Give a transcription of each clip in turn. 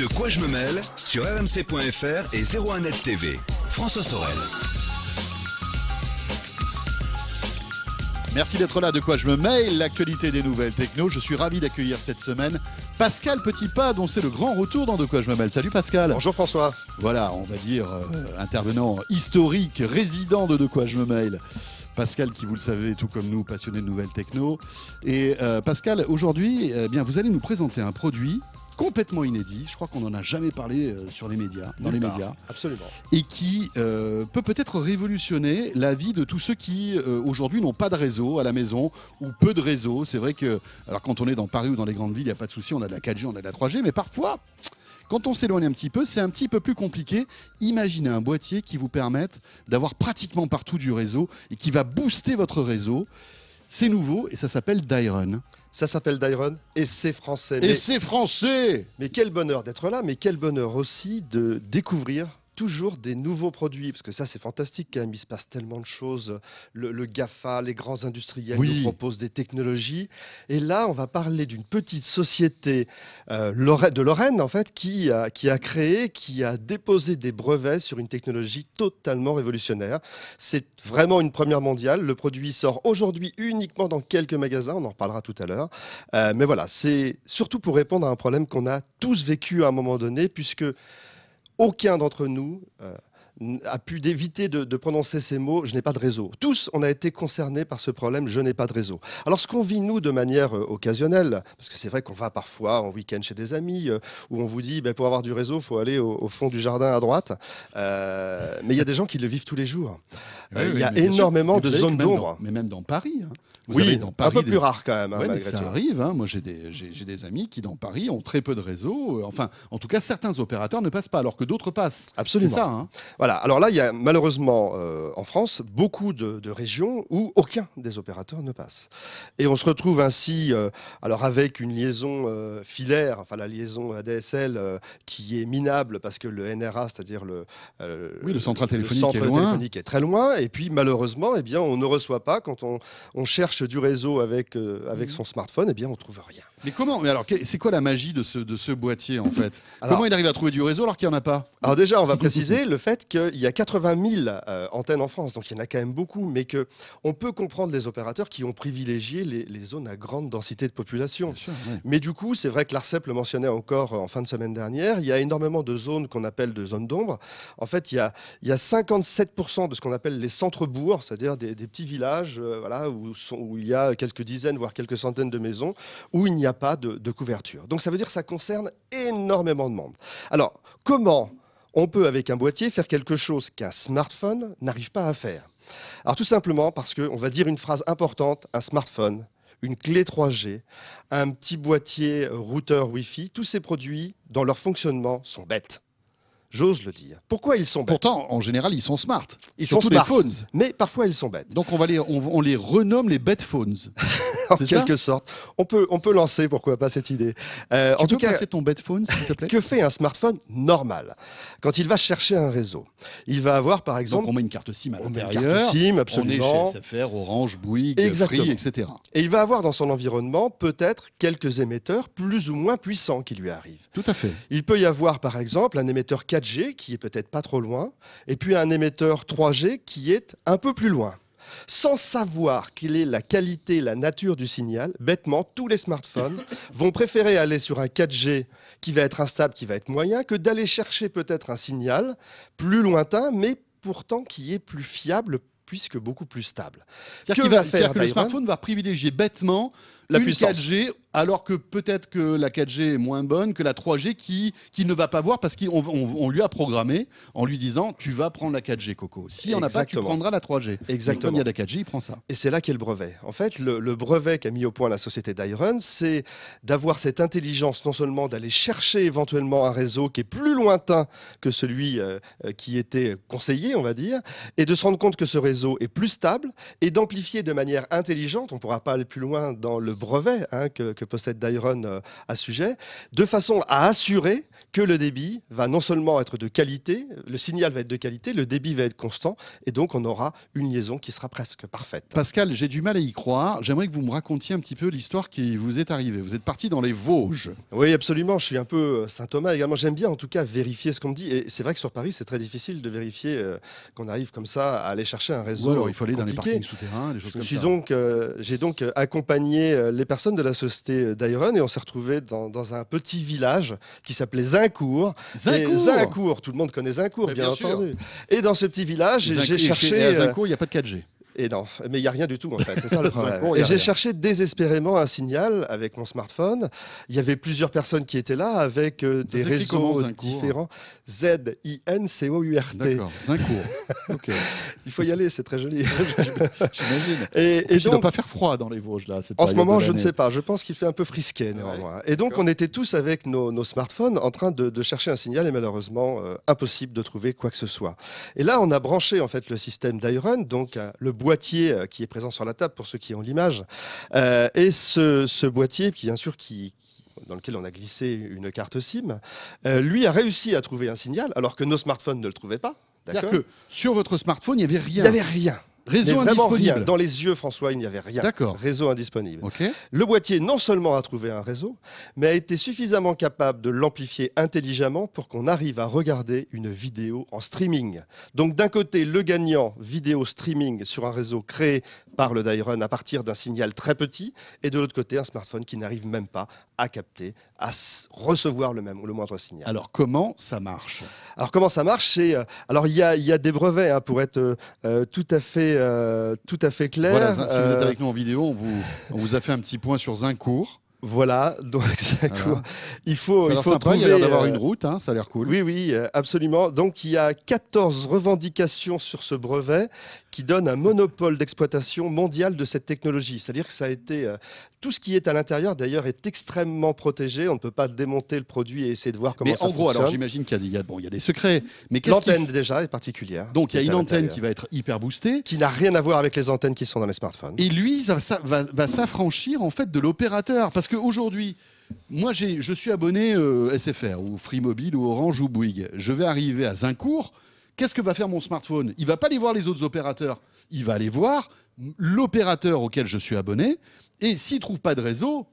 De quoi je me mêle sur rmc.fr et 01net TV. François Sorel. Merci d'être là, de quoi je me Mêle, l'actualité des nouvelles techno. Je suis ravi d'accueillir cette semaine Pascal Petitpas, dont c'est le grand retour dans De quoi je me mêle. Salut Pascal. Bonjour François. Voilà, on va dire euh, intervenant historique, résident de De quoi je me mêle. Pascal, qui vous le savez, tout comme nous, passionné de nouvelles techno. Et euh, Pascal, aujourd'hui, eh bien, vous allez nous présenter un produit complètement inédit. Je crois qu'on n'en a jamais parlé euh, sur les médias, dans les médias. Absolument. Et qui euh, peut peut-être révolutionner la vie de tous ceux qui euh, aujourd'hui n'ont pas de réseau à la maison ou peu de réseau. C'est vrai que, alors quand on est dans Paris ou dans les grandes villes, il n'y a pas de souci, on a de la 4G, on a de la 3G, mais parfois. Quand on s'éloigne un petit peu, c'est un petit peu plus compliqué. Imaginez un boîtier qui vous permette d'avoir pratiquement partout du réseau et qui va booster votre réseau. C'est nouveau et ça s'appelle Dyron. Ça s'appelle Dyron et c'est français. Et c'est français Mais quel bonheur d'être là, mais quel bonheur aussi de découvrir toujours des nouveaux produits, parce que ça c'est fantastique quand hein, même, il se passe tellement de choses. Le, le GAFA, les grands industriels nous proposent des technologies. Et là, on va parler d'une petite société euh, de Lorraine, en fait, qui a, qui a créé, qui a déposé des brevets sur une technologie totalement révolutionnaire. C'est vraiment une première mondiale. Le produit sort aujourd'hui uniquement dans quelques magasins, on en reparlera tout à l'heure. Euh, mais voilà, c'est surtout pour répondre à un problème qu'on a tous vécu à un moment donné, puisque aucun d'entre nous euh, a pu éviter de, prononcer ces mots je n'ai pas de réseau. Tous, on a été concernés par ce problème je n'ai pas de réseau. Alors, ce qu'on vit, nous, de manière euh, occasionnelle, parce que c'est vrai qu'on va parfois en week-end chez des amis, euh, où on vous dit ben, pour avoir du réseau, il faut aller au, fond du jardin à droite. mais il y a des gens qui le vivent tous les jours. Il y a énormément de zones d'ombre. Mais même dans Paris. Hein oui, un peu plus rare quand même. Hein, mais ça arrive. Hein. Moi, j'ai des, j'ai, des amis qui, dans Paris, ont très peu de réseaux. Euh, enfin, en tout cas, certains opérateurs ne passent pas, alors que d'autres passent. Absolument. ça. Hein. Voilà. Alors là, il y a malheureusement euh, en France beaucoup de, régions où aucun des opérateurs ne passe. Et on se retrouve ainsi, euh, alors avec une liaison filaire, enfin la liaison ADSL qui est minable parce que le NRA, c'est-à-dire le, oui, le central téléphonique, centre est, téléphonique est très loin. Et puis malheureusement, eh bien, on ne reçoit pas quand on, on cherche du réseau avec, euh, avec mhm. son smartphone, eh bien, on ne trouve rien. Mais comment Mais alors, c'est quoi la magie de ce, de ce boîtier en fait Comment il arrive à trouver du réseau alors qu'il n'y en a pas Alors déjà, on va préciser le fait qu'il y a 80 000 euh, antennes en France, donc il y en a quand même beaucoup, mais que on peut comprendre les opérateurs qui ont privilégié les, les zones à grande densité de population. Mais du coup, c'est vrai que l'Arcep le mentionnait encore en fin de semaine dernière, il y a énormément de zones qu'on appelle de zones d'ombre. En fait, il y a, il y a 57% de ce qu'on appelle les centres-bourgs, c'est-à-dire des, petits villages euh, voilà, où, sont, où il y a quelques dizaines, voire quelques centaines de maisons, où il n'y a pas de, couverture. Donc ça veut dire que ça concerne énormément de monde. Alors, comment on peut, avec un boîtier, faire quelque chose qu'un smartphone n'arrive pas à faire. Alors tout simplement parce qu'on va dire une phrase importante, un smartphone, une clé 3G, un petit boîtier euh, routeur Wi-Fi, tous ces produits, dans leur fonctionnement, sont bêtes. J'ose le dire. Pourquoi ils sont bêtes Pourtant, en général, ils sont smart. Ils sont tous des phones. Mais parfois, ils sont bêtes. Donc, on, va les, on, les renomme les bêtes phones. en quelque sorte. On peut, on peut lancer, pourquoi pas, cette idée. Euh, tu en tout cas, c'est ton bête phone, s'il te plaît Que fait un smartphone normal Quand il va chercher un réseau, il va avoir, par exemple. Donc on met une carte SIM à l'intérieur. Une carte SIM, absolument. On est chez SFR, Orange, Bouygues, Free, etc. Et il va avoir dans son environnement peut-être quelques émetteurs plus ou moins puissants qui lui arrivent. Tout à fait. Il peut y avoir, par exemple, un émetteur 4 4G qui est peut-être pas trop loin, et puis un émetteur 3G qui est un peu plus loin. Sans savoir quelle est la qualité, la nature du signal, bêtement, tous les smartphones vont préférer aller sur un 4G qui va être instable, qui va être moyen, que d'aller chercher peut-être un signal plus lointain, mais pourtant qui est plus fiable, puisque beaucoup plus stable. Que, va, faire que le smartphone va privilégier bêtement la 4G, alors que peut-être que la 4G est moins bonne que la 3G qui, qui ne va pas voir parce qu'on lui a programmé en lui disant tu vas prendre la 4G Coco. Si on a pas, tu prendras la 3G. Exactement. il y a la 4G, il prend ça. Et c'est là qu'est le brevet. En fait, le, brevet qu'a mis au point la société d'Iron, c'est d'avoir cette intelligence non seulement d'aller chercher éventuellement un réseau qui est plus lointain que celui euh, euh, qui était conseillé, on va dire, et de se rendre compte que ce réseau est plus stable et d'amplifier de manière intelligente, on ne pourra pas aller plus loin dans le brevet hein, que, possède Dyron euh, à ce sujet, de façon à assurer que le débit va non seulement être de qualité, le signal va être de qualité, le débit va être constant, et donc on aura une liaison qui sera presque parfaite. Pascal, j'ai du mal à y croire. J'aimerais que vous me racontiez un petit peu l'histoire qui vous est arrivée. Vous êtes parti dans les Vosges. Oui, absolument. Je suis un peu euh, Saint Thomas également. J'aime bien en tout cas vérifier ce qu'on me dit. Et c'est vrai que sur Paris, c'est très difficile de vérifier euh, qu'on arrive comme ça à aller chercher un réseau. alors il faut aller dans les parkings souterrains, les choses comme ça. J'ai donc accompagné euh, les personnes de la société d'Iron et on s'est retrouvé dans, un petit village qui s'appelait Zincourt. Zincourt. tout le monde connaît Zincourt, bien, entendu. Et dans ce petit village, j'ai cherché. Et à euh, Zincourt, il n'y a pas de 4G mais il n'y a rien du tout en fait. C'est ça le Et j'ai cherché désespérément un signal avec mon smartphone. Il y avait plusieurs personnes qui étaient là avec euh, des réseaux différents. Z-I-N-C-O-U-R-T. il faut y aller, c'est très joli. J'imagine. Et, et, pas faire froid dans les Vosges là. en ce moment, je ne sais pas. Je pense qu'il fait un peu frisquet néanmoins. Et donc, on était tous avec nos, smartphones en train de, chercher un signal et malheureusement, euh, impossible de trouver quoi que ce soit. Et là, on a branché en fait le système d'Iron, donc euh, le bois boîtier euh, qui est présent sur la table pour ceux qui ont l'image. Euh, et ce, ce, boîtier, bien sûr, qui, dans lequel on a glissé une carte SIM, euh, lui a réussi à trouver un signal alors que nos smartphones ne le trouvaient pas. C'est-à-dire Que sur votre smartphone, il n'y avait rien. Il n'y avait rien. Réseau indisponible. Rien. Dans les yeux, François, il n'y avait rien. D'accord. Réseau indisponible. Le boîtier, non seulement a trouvé un réseau, mais a été suffisamment capable de l'amplifier intelligemment pour qu'on arrive à regarder une vidéo en streaming. Donc, d'un côté, le gagnant vidéo streaming sur un réseau créé par le Dairon à partir d'un signal très petit, et de l'autre côté, un smartphone qui n'arrive même pas à capter, à recevoir le, même, ou le moindre signal. Alors, comment ça marche Alors, comment ça marche euh, alors, il y a, des brevets hein, pour être euh, euh, tout à fait euh, tout à fait clair. si vous êtes euh, avec nous en vidéo, on vous, on vous a fait un petit point sur Zincourt. Voilà, donc Il faut, il faut sympa, trouver, il a l'air d'avoir euh, une route, hein, ça a l'air cool. Oui, oui, absolument. Donc il y a 14 revendications sur ce brevet qui donne un monopole d'exploitation mondiale de cette technologie. C'est-à-dire que ça a été. Euh, tout ce qui est à l'intérieur, d'ailleurs, est extrêmement protégé. On ne peut pas démonter le produit et essayer de voir comment ça fonctionne. Mais en gros, alors j'imagine qu'il y, a, bon, y des secrets. Mais L'antenne, déjà, est particulière. Donc, il y a une antenne qui va être hyper boostée. Qui n'a rien à voir avec les antennes qui sont dans les smartphones. Et lui, ça, va, s'affranchir, en fait, de l'opérateur. Parce qu'aujourd'hui. Moi, je suis abonné euh, SFR ou Free Mobile ou Orange ou Bouygues. Je vais arriver à Zincourt Qu'est-ce que va faire mon smartphone Il va pas aller voir les autres opérateurs. Il va aller voir l'opérateur auquel je suis abonné. Et s'il trouve pas de réseau,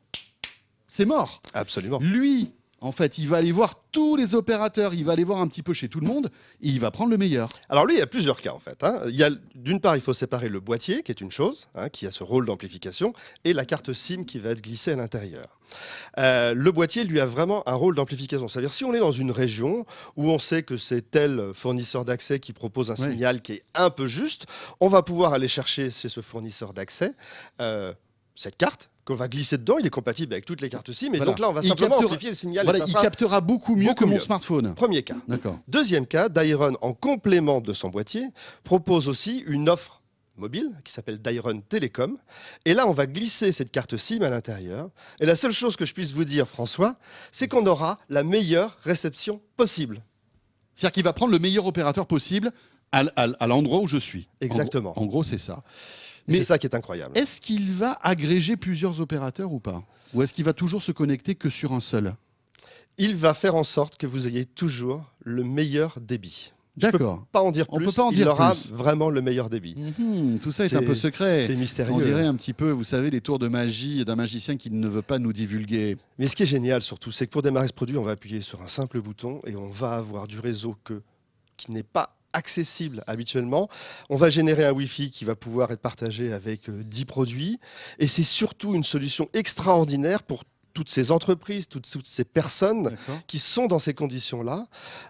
c'est mort. Absolument. Lui, en fait, il va aller voir tous les opérateurs, il va aller voir un petit peu chez tout le monde, il va prendre le meilleur. Alors lui, il y a plusieurs cas en fait. Hein. Il a d'une part, il faut séparer le boîtier, qui est une chose, hein, qui a ce rôle d'amplification, et la carte SIM qui va être glissée à l'intérieur. Euh, le boîtier, lui, a vraiment un rôle d'amplification. C'est-à-dire, si on est dans une région où on sait que c'est tel fournisseur d'accès qui propose un signal qui est un peu juste, on va pouvoir aller chercher chez ce fournisseur d'accès euh, cette carte qu'on va glisser dedans, il est compatible avec toutes les cartes SIM. Et donc là, on va simplement vérifier le signal. il captera beaucoup mieux que mon smartphone. Premier cas. Deuxième cas, Dyron, en complément de son boîtier, propose aussi une offre mobile qui s'appelle Dyron Telecom. Et là, on va glisser cette carte SIM à l'intérieur. Et la seule chose que je puisse vous dire, François, c'est qu'on aura la meilleure réception possible. C'est-à-dire qu'il va prendre le meilleur opérateur possible à, l'endroit où je suis. Exactement. en gros, c'est ça c'est ça qui est incroyable. Est-ce qu'il va agréger plusieurs opérateurs ou pas Ou est-ce qu'il va toujours se connecter que sur un seul Il va faire en sorte que vous ayez toujours le meilleur débit. D'accord. Pas en dire plus. On peut pas en dire il aura vraiment le meilleur débit. Mhm, tout ça est, un peu secret. C'est mystérieux. On dirait un petit peu, vous savez, les tours de magie d'un magicien qui ne veut pas nous divulguer. Mais ce qui est génial surtout, c'est que pour démarrer ce produit, on va appuyer sur un simple bouton et on va avoir du réseau que qui n'est pas accessible habituellement. On va générer un Wi-Fi qui va pouvoir être partagé avec 10 euh, produits. Et c'est surtout une solution extraordinaire pour toutes ces entreprises, toutes, ces personnes qui sont dans ces conditions-là.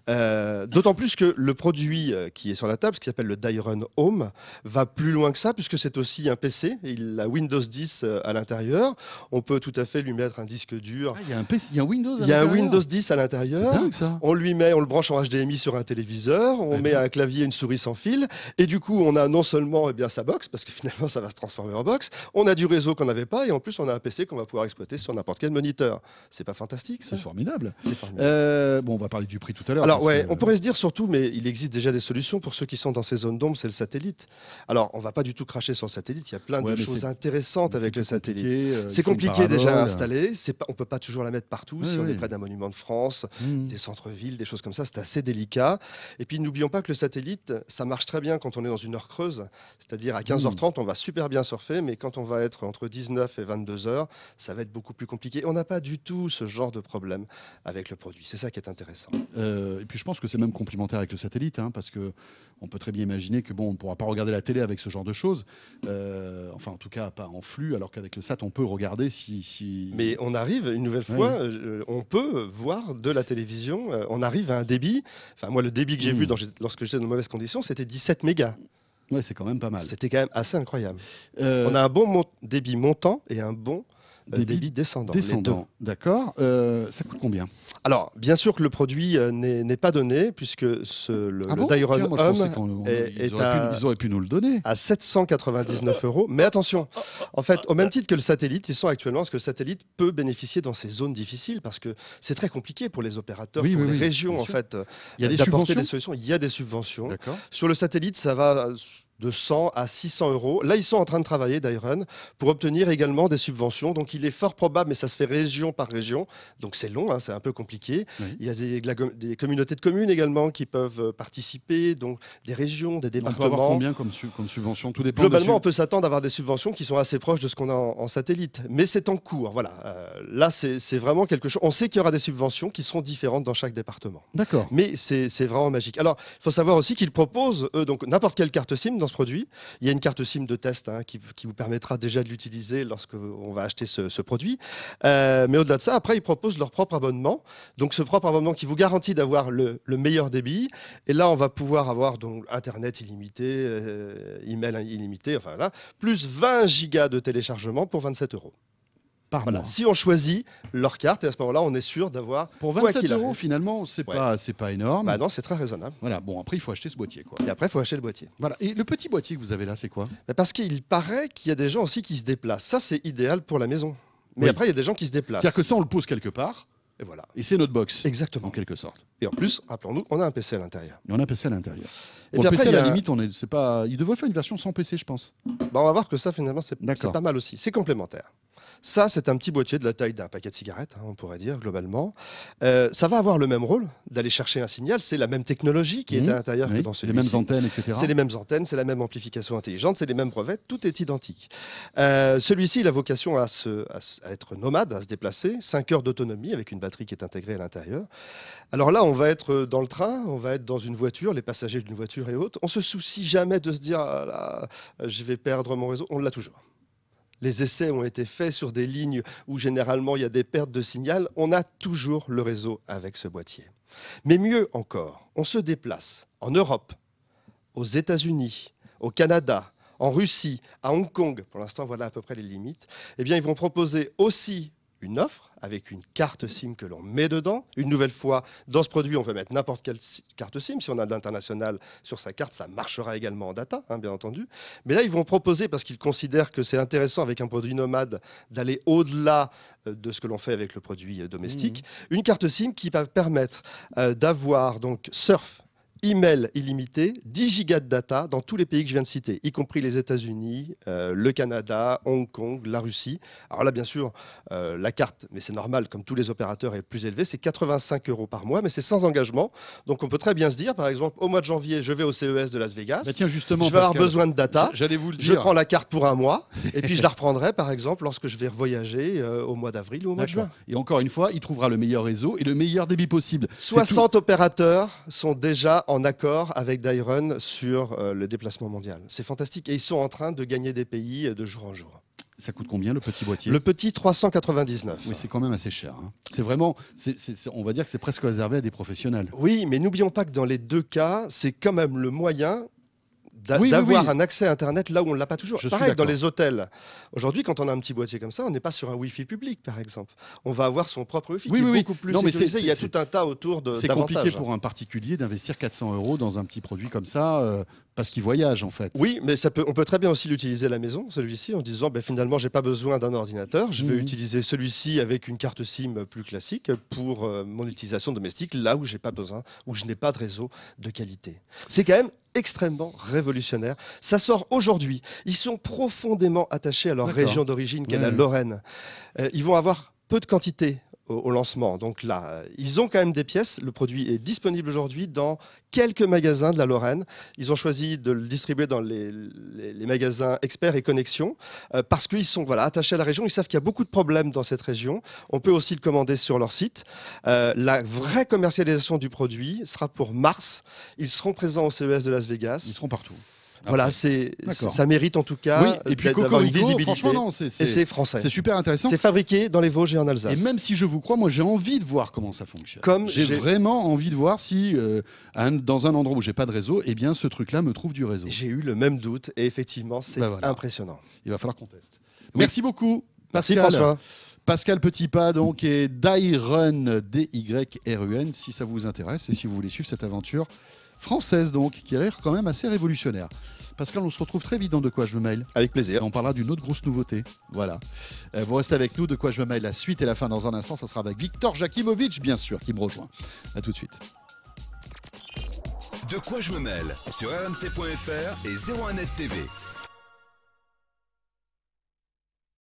Euh, d'autant plus que le produit euh, qui est sur la table, ce qui s'appelle le Dyrun Home, va plus loin que ça, puisque c'est aussi un PC. Il a Windows 10 euh, à l'intérieur. On peut tout à fait lui mettre un disque dur. Ah, il y a un PC, il y a Windows Il y a un Windows 10 à l'intérieur. On lui met, on le branche en HDMI sur un téléviseur, on met un clavier, une souris sans fil, et du coup, on a non seulement eh bien, sa box, parce que finalement, ça va se transformer en box, on a du réseau qu'on n'avait pas, et en plus, on a un PC qu'on va pouvoir exploiter sur n'importe quel moniteur. C'est pas fantastique, C'est formidable. Euh, bon, on va parler du prix tout à l'heure. Alors, ouais, on pourrait se dire surtout, mais il existe déjà des solutions pour ceux qui sont dans ces zones d'ombre, c'est le satellite. Alors, on va pas du tout cracher sur le satellite. Il y a plein de choses intéressantes avec le satellite. Euh, c'est compliqué déjà à installer. Pas... On peut pas toujours la mettre partout. si on est près d'un monument de France, mmh. des centres-villes, des choses comme ça, c'est assez délicat. Et puis, n'oublions pas que le satellite, ça marche très bien quand on est dans une heure creuse. C'est-à-dire à 15h30, on va super bien surfer, mais quand on va être entre 19 et 22h, ça va être beaucoup plus compliqué on n'a pas du tout ce genre de problème avec le produit. C'est ça qui est intéressant. Euh, et puis je pense que c'est même complémentaire avec le satellite, hein, parce que on peut très bien imaginer que bon, on ne pourra pas regarder la télé avec ce genre de choses. Euh, enfin, en tout cas, pas en flux, alors qu'avec le sat, on peut regarder si. Mais on arrive une nouvelle fois, euh, on peut voir de la télévision. on arrive à un débit. Enfin, moi, le débit que j'ai hmm. vu lorsque j'étais dans de mauvaises conditions, c'était 17 mégas. Ouais, c'est quand même pas mal. C'était quand même assez incroyable. On a un bon débit montant et un bon euh, débit, descendants descendants. Descendants, d'accord. Euh, ça coûte combien Alors, bien sûr que le produit euh, n'est pas donné, puisque ce, le, ah est, ils, à, pu, nous le donner. À 799 euros. Mais attention, en fait, au même titre que le satellite, ils sont actuellement, ce que le satellite peut bénéficier dans ces zones difficiles, parce que c'est très compliqué pour les opérateurs, pour les régions, en fait, il y a des des solutions. Il y a des subventions. Sur le satellite, ça va de 100 à 600 euros. Là, ils sont en train de travailler, Dairon, pour obtenir également des subventions. Donc, il est fort probable, mais ça se fait région par région, donc c'est long, hein, c'est un peu compliqué. Il y a des, communautés de communes également qui peuvent euh, participer, donc des régions, des départements. On peut avoir combien comme, subvention Globalement, on peut s'attendre à avoir des subventions qui sont assez proches de ce qu'on a en, satellite, mais c'est en cours. Voilà, euh, là, c'est vraiment quelque chose. On sait qu'il y aura des subventions qui seront différentes dans chaque département. D'accord. Mais c'est vraiment magique. Alors, il faut savoir aussi qu'ils proposent, eux, donc n'importe quelle carte SIM ce produit. Il y a une carte SIM de test hein, qui, vous permettra déjà de l'utiliser lorsque on va acheter ce, produit. Euh, mais au-delà de ça, après, ils proposent leur propre abonnement. Donc ce propre abonnement qui vous garantit d'avoir le, meilleur débit. Et là, on va pouvoir avoir donc Internet illimité, euh, email illimité, enfin plus 20 gigas de téléchargement pour 27 euros. Si on choisit leur carte, et à ce moment-là, on est sûr d'avoir. Pour 27 euros, finalement, c'est n'est pas, pas énorme. Bah non, c'est très raisonnable. Voilà. Bon, après, il faut acheter ce boîtier, quoi. Et après, il faut acheter le boîtier. Voilà. Et le petit boîtier que vous avez là, c'est quoi bah, Parce qu'il paraît qu'il y a des gens aussi qui se déplacent. Ça, c'est idéal pour la maison. Mais après, il y a des gens qui se déplacent. C'est-à-dire que ça, on le pose quelque part. Et voilà. Et c'est notre box. Exactement. En quelque sorte. Et en plus, rappelons-nous, on a un PC à l'intérieur. on a un PC à l'intérieur. Et puis après, à la limite, on pas, il devrait faire une version sans PC, je pense. Bah, on va voir que ça, finalement, c'est, pas mal aussi. C'est complémentaire. Ça, c'est un petit boîtier de la taille d'un paquet de cigarettes, hein, on pourrait dire, globalement. Euh, ça va avoir le même rôle d'aller chercher un signal. C'est la même technologie qui est mmh. à l'intérieur que dans celui-ci. Les mêmes antennes, etc. C'est les mêmes antennes, c'est la même amplification intelligente, c'est les mêmes brevets, tout est identique. Euh, celui-ci, il a vocation à, être nomade, à se déplacer, 5 heures d'autonomie avec une batterie qui est intégrée à l'intérieur. Alors là, on va être dans le train, on va être dans une voiture, les passagers d'une voiture et autres. On se soucie jamais de se dire, ah je vais perdre mon réseau, on l'a toujours les essais ont été faits sur des lignes où généralement il y a des pertes de signal, on a toujours le réseau avec ce boîtier. Mais mieux encore, on se déplace en Europe, aux États-Unis, au Canada, en Russie, à Hong Kong, pour l'instant voilà à peu près les limites, eh bien ils vont proposer aussi une offre avec une carte SIM que l'on met dedans. Une nouvelle fois, dans ce produit, on peut mettre n'importe quelle carte SIM. Si on a de l'international sur sa carte, ça marchera également en data, hein, bien entendu. Mais là, ils vont proposer, parce qu'ils considèrent que c'est intéressant avec un produit nomade d'aller au-delà euh, de ce que l'on fait avec le produit euh, domestique, mmh. une carte SIM qui va permettre euh, d'avoir donc Surf email illimité, 10 gigas de data dans tous les pays que je viens de citer, y compris les États-Unis, euh, le Canada, Hong Kong, la Russie. Alors là, bien sûr, euh, la carte, mais c'est normal, comme tous les opérateurs, est plus élevée, c'est 85 euros par mois, mais c'est sans engagement. Donc on peut très bien se dire, par exemple, au mois de janvier, je vais au CES de Las Vegas. Bah, justement, je vais avoir besoin de data. Je prends la carte pour un mois, et puis je la reprendrai, par exemple, lorsque je vais voyager euh, au mois d'avril ou au mois de juin. Et encore une fois, il trouvera le meilleur réseau et le meilleur débit possible. 60 opérateurs sont déjà en accord avec Dairon sur euh, le déplacement mondial. C'est fantastique. Et ils sont en train de gagner des pays euh, de jour en jour. Ça coûte combien le petit boîtier Le petit 399. Oui, c'est quand même assez cher. Hein. C'est vraiment, on va dire que c'est presque réservé à des professionnels. Oui, mais n'oublions pas que dans les deux cas, c'est quand même le moyen d'avoir un accès à Internet là où on ne l'a pas toujours. Pareil, dans les hôtels. Aujourd'hui, quand on a un petit boîtier comme ça, on n'est pas sur un Wi-Fi public, par exemple. On va avoir son propre Wi-Fi beaucoup plus non, Mais Il y a tout un tas autour de. C'est compliqué pour un particulier d'investir 400 euros dans un petit produit comme ça. Euh, parce qu'il voyage en fait. Oui, mais ça peut, on peut très bien aussi l'utiliser à la maison, celui-ci, en disant ben, finalement, n'ai pas besoin d'un ordinateur, je vais mhm. utiliser celui-ci avec une carte SIM plus classique pour euh, mon utilisation domestique, là où j'ai pas besoin, où je n'ai pas de réseau de qualité. C'est quand même extrêmement révolutionnaire. Ça sort aujourd'hui. Ils sont profondément attachés à leur région d'origine, qu'est la Lorraine. Euh, ils vont avoir peu de quantité au, lancement. Donc là, euh, ils ont quand même des pièces. Le produit est disponible aujourd'hui dans quelques magasins de la Lorraine. Ils ont choisi de le distribuer dans les, magasins experts et connexions euh, parce qu'ils sont voilà, attachés à la région. Ils savent qu'il y a beaucoup de problèmes dans cette région. On peut aussi le commander sur leur site. Euh, la vraie commercialisation du produit sera pour mars. Ils seront présents au CES de Las Vegas. Ils seront partout. Ah voilà, c'est ça mérite en tout cas et puis une visibilité. c'est, et c'est français. C'est super intéressant. C'est fabriqué dans les Vosges et en Alsace. Et même si je vous crois, moi j'ai envie de voir comment ça fonctionne. j'ai, vraiment envie de voir si euh, dans un endroit où j'ai pas de réseau, eh bien ce truc-là me trouve du réseau. J'ai eu le même doute et effectivement c'est ben impressionnant. Il va falloir qu'on teste. Merci beaucoup. Pascal. Merci François. Pascal Petitpas donc et Dyrun D Y R U N si ça vous intéresse et si vous voulez suivre cette aventure française donc, qui a l'air quand même assez révolutionnaire. Parce on se retrouve très vite dans De quoi je me mail. Avec plaisir. on parlera d'une autre grosse nouveauté. Voilà. Euh, vous restez avec nous, De quoi je me mail, la suite et la fin dans un instant. Ça sera avec Victor Jakimovic, bien sûr, qui me rejoint. A tout de suite. De quoi je me mêle sur rmc.fr et 01net TV.